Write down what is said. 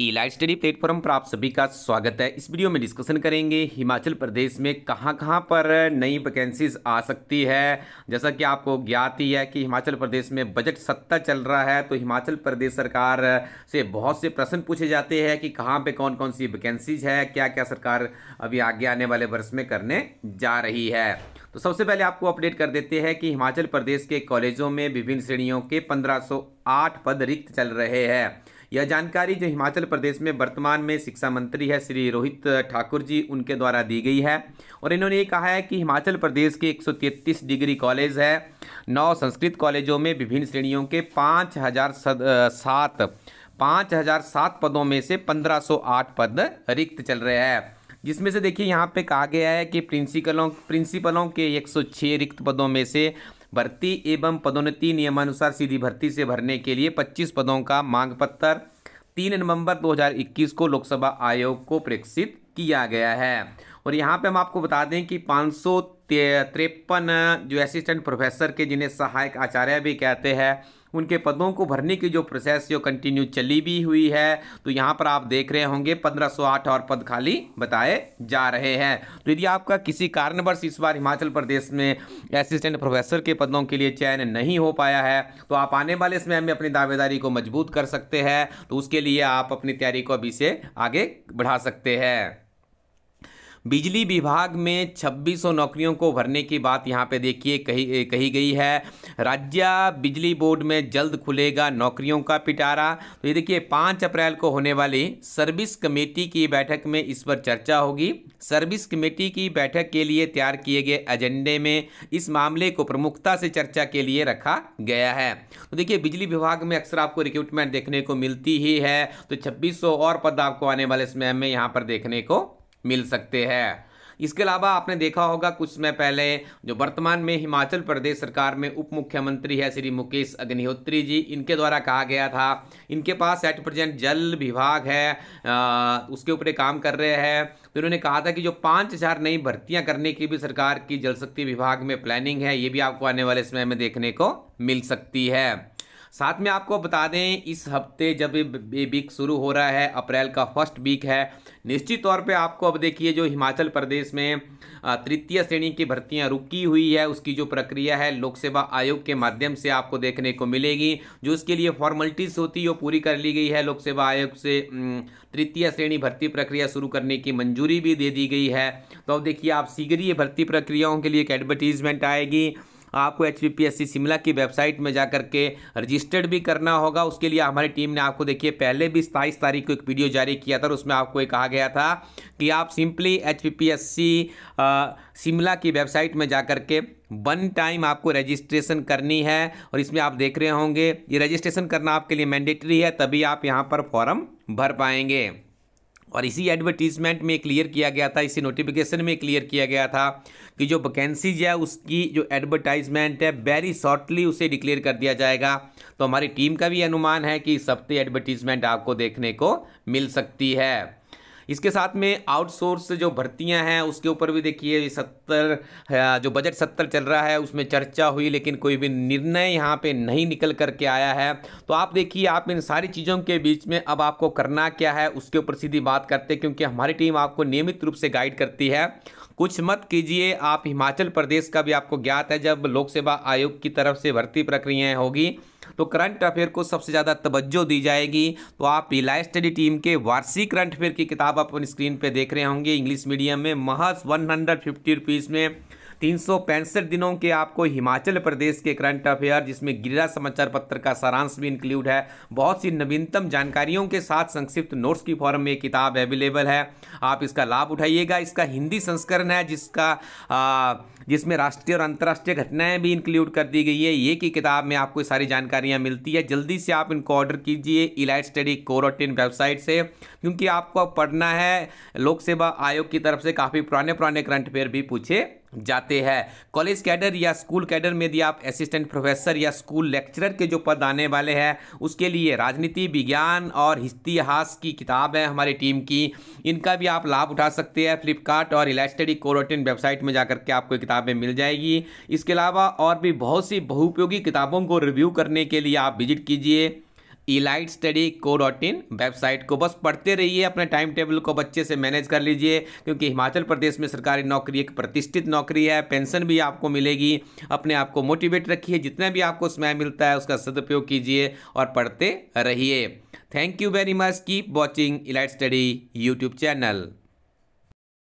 ई light study platform पर आप सभी का स्वागत है इस वीडियो में डिस्कशन करेंगे हिमाचल प्रदेश में कहां कहां पर नई वैकेंसीज आ सकती है जैसा कि आपको ज्ञात ही है कि हिमाचल प्रदेश में बजट सत्ता चल रहा है तो हिमाचल प्रदेश सरकार से बहुत से प्रश्न पूछे जाते हैं कि कहां पे कौन कौन सी वैकेंसीज है क्या क्या सरकार अभी आगे आने वाले वर्ष में करने जा रही है तो सबसे पहले आपको अपडेट कर देते हैं कि हिमाचल प्रदेश के कॉलेजों में विभिन्न श्रेणियों के पंद्रह पद रिक्त चल रहे हैं यह जानकारी जो हिमाचल प्रदेश में वर्तमान में शिक्षा मंत्री है श्री रोहित ठाकुर जी उनके द्वारा दी गई है और इन्होंने ये कहा है कि हिमाचल प्रदेश के 133 डिग्री कॉलेज है नौ संस्कृत कॉलेजों में विभिन्न श्रेणियों के पाँच हज़ार सात पाँच हज़ार सात पदों में से पंद्रह सौ आठ पद रिक्त चल रहे हैं जिसमें से देखिए यहाँ पे कहा गया है कि प्रिंसिपलों प्रिंसिपलों के छः रिक्त पदों में से भर्ती एवं पदोन्नति नियमानुसार सीधी भर्ती से भरने के लिए 25 पदों का मांग पत्र तीन नवंबर 2021 को लोकसभा आयोग को प्रेक्षित किया गया है और यहाँ पे हम आपको बता दें कि पाँच सौ तिरपन जो असिस्टेंट प्रोफेसर के जिन्हें सहायक आचार्य भी कहते हैं उनके पदों को भरने की जो प्रोसेस जो कंटिन्यू चली भी हुई है तो यहाँ पर आप देख रहे होंगे 1508 और पद खाली बताए जा रहे हैं तो यदि आपका किसी कारणवश इस बार हिमाचल प्रदेश में असिस्टेंट प्रोफेसर के पदों के लिए चयन नहीं हो पाया है तो आप आने वाले समय में अपनी दावेदारी को मजबूत कर सकते हैं तो उसके लिए आप अपनी तैयारी को अभी से आगे बढ़ा सकते हैं बिजली विभाग में 2600 नौकरियों को भरने की बात यहाँ पे देखिए कही कही गई है राज्य बिजली बोर्ड में जल्द खुलेगा नौकरियों का पिटारा तो ये देखिए पाँच अप्रैल को होने वाली सर्विस कमेटी की बैठक में इस पर चर्चा होगी सर्विस कमेटी की बैठक के लिए तैयार किए गए एजेंडे में इस मामले को प्रमुखता से चर्चा के लिए रखा गया है तो देखिए बिजली विभाग में अक्सर आपको रिक्रूटमेंट देखने को मिलती ही है तो 2600 और पद आपको आने वाले समय में यहाँ पर देखने को मिल सकते हैं इसके अलावा आपने देखा होगा कुछ समय पहले जो वर्तमान में हिमाचल प्रदेश सरकार में उप मुख्यमंत्री है श्री मुकेश अग्निहोत्री जी इनके द्वारा कहा गया था इनके पास एट प्रजेंट जल विभाग है आ, उसके ऊपर काम कर रहे हैं तो इन्होंने कहा था कि जो पाँच हज़ार नई भर्तियाँ करने की भी सरकार की जल शक्ति विभाग में प्लानिंग है ये भी आपको आने वाले समय में देखने को मिल सकती है साथ में आपको बता दें इस हफ्ते जब ये वीक शुरू हो रहा है अप्रैल का फर्स्ट वीक है निश्चित तौर पे आपको अब देखिए जो हिमाचल प्रदेश में तृतीय श्रेणी की भर्तियां रुकी हुई है उसकी जो प्रक्रिया है लोक सेवा आयोग के माध्यम से आपको देखने को मिलेगी जो उसके लिए फॉर्मेलिटीज़ होती है वो पूरी कर ली गई है लोक सेवा आयोग से तृतीय श्रेणी भर्ती प्रक्रिया शुरू करने की मंजूरी भी दे दी गई है तो अब देखिए आप शीघ्र ही भर्ती प्रक्रियाओं के लिए एक एडवर्टीजमेंट आएगी आपको एच पी शिमला की वेबसाइट में जा के रजिस्टर्ड भी करना होगा उसके लिए हमारी टीम ने आपको देखिए पहले भी सताईस तारीख को एक वीडियो जारी किया था और उसमें आपको ये कहा गया था कि आप सिंपली एच शिमला की वेबसाइट में जा के वन टाइम आपको रजिस्ट्रेशन करनी है और इसमें आप देख रहे होंगे ये रजिस्ट्रेशन करना आपके लिए मैंडेटरी है तभी आप यहाँ पर फॉर्म भर पाएंगे और इसी एडवर्टीजमेंट में क्लियर किया गया था इसी नोटिफिकेशन में क्लियर किया गया था कि जो वैकेंसीज है उसकी जो एडवर्टाइजमेंट है वेरी शॉर्टली उसे डिक्लेयर कर दिया जाएगा तो हमारी टीम का भी अनुमान है कि इस हफ्ते एडवर्टीजमेंट आपको देखने को मिल सकती है इसके साथ में आउटसोर्स जो भर्तियाँ हैं उसके ऊपर भी देखिए सत्तर जो बजट सत्तर चल रहा है उसमें चर्चा हुई लेकिन कोई भी निर्णय यहाँ पे नहीं निकल करके आया है तो आप देखिए आप इन सारी चीज़ों के बीच में अब आपको करना क्या है उसके ऊपर सीधी बात करते क्योंकि हमारी टीम आपको नियमित रूप से गाइड करती है कुछ मत कीजिए आप हिमाचल प्रदेश का भी आपको ज्ञात है जब लोक सेवा आयोग की तरफ से भर्ती प्रक्रियाएं होगी तो करंट अफेयर को सबसे ज़्यादा तवज्जो दी जाएगी तो आप इला स्टडी टीम के वार्षिक करंट अफेयर की किताब आप स्क्रीन पर देख रहे होंगे इंग्लिश मीडियम में महज वन हंड्रेड फिफ्टी रुपीज़ में तीन दिनों के आपको हिमाचल प्रदेश के करंट अफेयर जिसमें गिरिरा समाचार पत्र का सारांश भी इंक्लूड है बहुत सी नवीनतम जानकारियों के साथ संक्षिप्त नोट्स की फॉर्म में किताब अवेलेबल है आप इसका लाभ उठाइएगा इसका हिंदी संस्करण है जिसका आ, जिसमें राष्ट्रीय और अंतर्राष्ट्रीय घटनाएं भी इंक्लूड कर दी गई है ये की किताब में आपको सारी जानकारियाँ मिलती है जल्दी से आप इनको ऑर्डर कीजिए इलाइट स्टडी कोरोटिन वेबसाइट से क्योंकि आपको पढ़ना है लोक सेवा आयोग की तरफ से काफ़ी पुराने पुराने करंट अफेयर भी पूछे जाते हैं कॉलेज कैडर या स्कूल कैडर में यदि आप असिस्टेंट प्रोफेसर या स्कूल लेक्चरर के जो पद आने वाले हैं उसके लिए राजनीति विज्ञान और इतिहास की किताब है हमारी टीम की इनका भी आप लाभ उठा सकते हैं फ्लिपकार्ट और इलास्टडी कोरोटिन वेबसाइट में जाकर के आपको किताबें मिल जाएगी इसके अलावा और भी बहुत सी बहुपयोगी किताबों को रिव्यू करने के लिए आप विजिट कीजिए elite study co dot in website को बस पढ़ते रहिए अपने टाइम टेबल को बच्चे से मैनेज कर लीजिए क्योंकि हिमाचल प्रदेश में सरकारी नौकरी एक प्रतिष्ठित नौकरी है पेंशन भी आपको मिलेगी अपने आप को मोटिवेट रखिए जितना भी आपको समय मिलता है उसका सदुपयोग कीजिए और पढ़ते रहिए thank you very much keep watching elite study YouTube channel